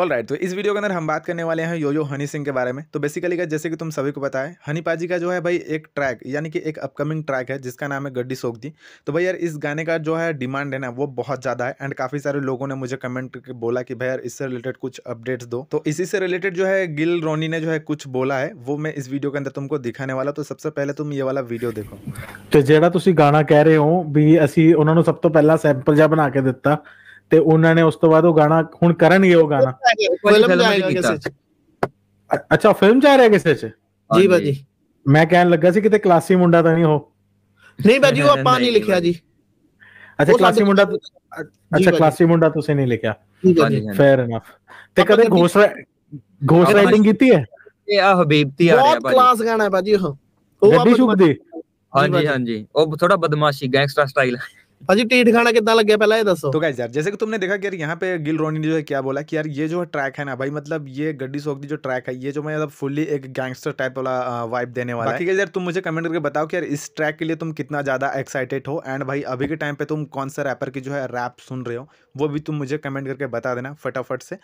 all right तो इस video के अंदर हम बात करने वाले हैं योयो हनी सिंह के बारे में तो बेसिकली का जैसे कि तुम सभी को पता है हनी पाजी का जो है भाई एक ट्रैक यानी कि एक अपकमिंग ट्रैक है जिसका नाम है गड्डी सोख दी तो भाई यार इस गाने का जो है डिमांड है ना वो बहुत ज़्यादा है एंड काफ़ी सारे लोगों ने मुझे कमेंट करके बोला कि भाई यार इससे रिलेटेड कुछ अपडेट्स दो तो इसी से रिलेटेड जो है गिल रोनी ने जो है कुछ बोला है वो मैं इस वीडियो के अंदर तुमको दिखाने वाला तो सबसे पहले तुम ये वाला वीडियो देखो तो ਜਿਹੜਾ ਤੁਸੀਂ ਗਾਣਾ ਕਹਿ ਰਹੇ ਹੋ ਵੀ ਅਸੀਂ ਉਹਨਾਂ ਨੂੰ ਸਭ ਤੋਂ ਪਹਿਲਾਂ ਸੈਂਪਲ ਜਿਹਾ ਬਣਾ ਕੇ ਤੇ ਉਹਨਾਂ ਨੇ ਉਸ ਤੋਂ ਬਾਅਦ ਉਹ ਗਾਣਾ ਹੁਣ ਕਰਨਗੇ ਉਹ ਗਾਣਾ ਫਿਲਮ ਜਾ ਰਿਹਾ ਕਿਸੇ ਚ ਅੱਛਾ ਫਿਲਮ ਜਾ ਰਿਹਾ ਕਿਸੇ ਚ ਜੀ ਬਾਜੀ ਮੈਂ ਕਹਿਣ ਲੱਗਾ ਸੀ ਕਿਤੇ ਕਲਾਸੀ ਮੁੰਡਾ ਤਾਂ ਨਹੀਂ ਉਹ ਨਹੀਂ ਬਾਜੀ ਉਹ ਆਪਾਂ ਨਹੀਂ ਲਿਖਿਆ ਜੀ ਅੱਛਾ ਕਲਾਸੀ ਮੁੰਡਾ ਅੱਛਾ ਕਲਾਸੀ ਮੁੰਡਾ ਤੁਸੀਂ ਨਹੀਂ ਲਿਖਿਆ ਫੇਅਰ ਇਨਫ ਤੇ ਕਦੇ ਗੋਸ ਗੋਸ ਰਾਈਟਿੰਗ ਕੀਤੀ ਹੈ ਇਹ ਆ ਹਬੀਬਤੀ ਆ ਰਿਹਾ ਬਾਜੀ ਬਹੁਤ ਕਲਾਸ ਗਾਣਾ ਹੈ ਬਾਜੀ ਉਹ ਉਹ ਗੱਡੀ ਸ਼ੁਕ ਹਾਂਜੀ ਹਾਂਜੀ ਉਹ ਥੋੜਾ ਬਦਮਾਸ਼ੀ ਗੈਂਗਸਟਰ ਸਟਾਈਲ ਹੈ अजी टीट खाना कितना लग गया पहला ये दसो तो गाइस यार जैसे कि तुमने देखा कि यार यहाँ पे गिल रोनी ने जो है क्या बोला कि यार ये जो ट्रैक है ना भाई मतलब ये गड्डी सोखदी जो ट्रैक है ये जो मैं मतलब फुल्ली एक गैंगस्टर टाइप वाला वाइब देने वाला है यार तुम मुझे कमेंट करके बताओ कि यार इस ट्रैक के लिए तुम कितना ज्यादा एक्साइटेड हो एंड भाई अभी के टाइम पे तुम कौन सा रैपर की जो है रैप सुन रहे हो वो भी तुम मुझे कमेंट करके बता देना फटाफट से